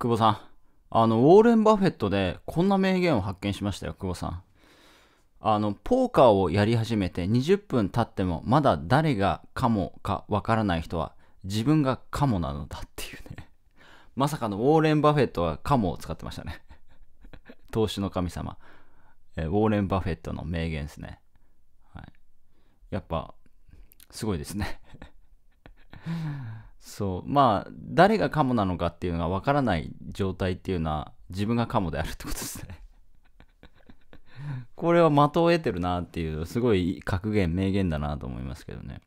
久保さん。あの、ウォーレン・バフェットでこんな名言を発見しましたよ、久保さん。あの、ポーカーをやり始めて20分経ってもまだ誰がカモかわからない人は自分がカモなのだっていうね。まさかのウォーレン・バフェットはカモを使ってましたね。投資の神様、えウォーレン・バフェットの名言ですね。はい、やっぱ、すごいですねそうまあ誰がカモなのかっていうのがわからない状態っていうのは自分がカモであるってことですね これは的を得てるなっていうすごい格言名言だなと思いますけどね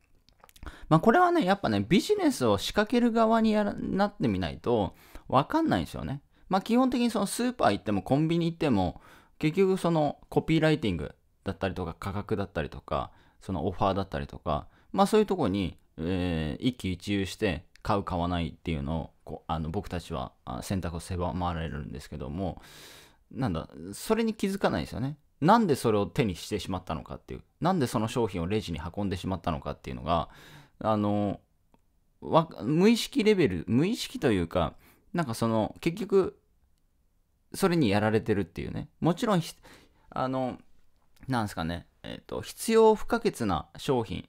まあこれはねやっぱねビジネスを仕掛ける側にやらなってみないとわかんないんですよねまあ基本的にそのスーパー行ってもコンビニ行っても結局そのコピーライティングだったりとか価格だったりとかそのオファーだったりとかまあそういうとこにえー、一喜一憂して買う買わないっていうのをこうあの僕たちは選択を狭まられるんですけどもなんだそれに気づかないですよねなんでそれを手にしてしまったのかっていうなんでその商品をレジに運んでしまったのかっていうのがあの無意識レベル無意識というかなんかその結局それにやられてるっていうねもちろんあのなんですかねえっ、と必要不可欠な商品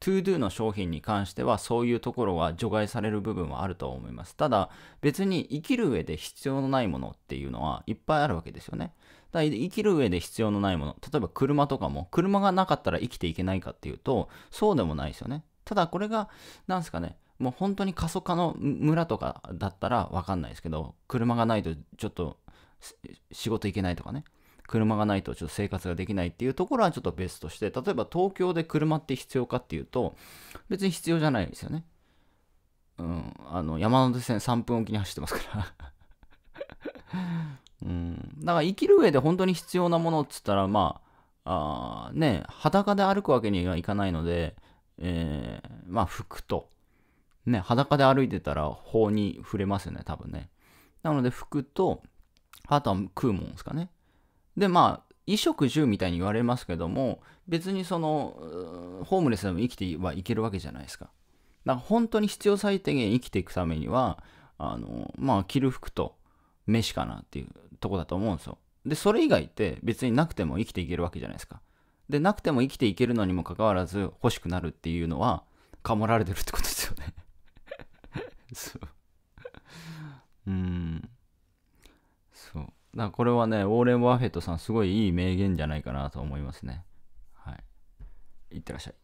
ToDo の商品に関してはそういうところは除外される部分はあると思います。ただ別に生きる上で必要のないものっていうのはいっぱいあるわけですよね。だから生きる上で必要のないもの、例えば車とかも車がなかったら生きていけないかっていうとそうでもないですよね。ただこれが何ですかね、もう本当に過疎化の村とかだったらわかんないですけど、車がないとちょっと仕事行けないとかね。車がないとちょっと生活ができないっていうところはちょっと別として、例えば東京で車って必要かっていうと、別に必要じゃないですよね。うん、あの、山手線3分おきに走ってますから うん、だから生きる上で本当に必要なものっつったら、まあ、あね、裸で歩くわけにはいかないので、えー、まあ服と、ね、裸で歩いてたら法に触れますよね、多分ね。なので服と、あとは食うもんですかね。で、まあ、衣食住みたいに言われますけども、別にその、ホームレスでも生きてはいけるわけじゃないですか。だから本当に必要最低限生きていくためには、あの、まあ、着る服と飯かなっていうとこだと思うんですよ。で、それ以外って別になくても生きていけるわけじゃないですか。で、なくても生きていけるのにもかかわらず欲しくなるっていうのは、かもられてるってことですよねそう。だこれはね、ウォーレン・ワーフェットさん、すごいいい名言じゃないかなと思いますね。はい。いってらっしゃい。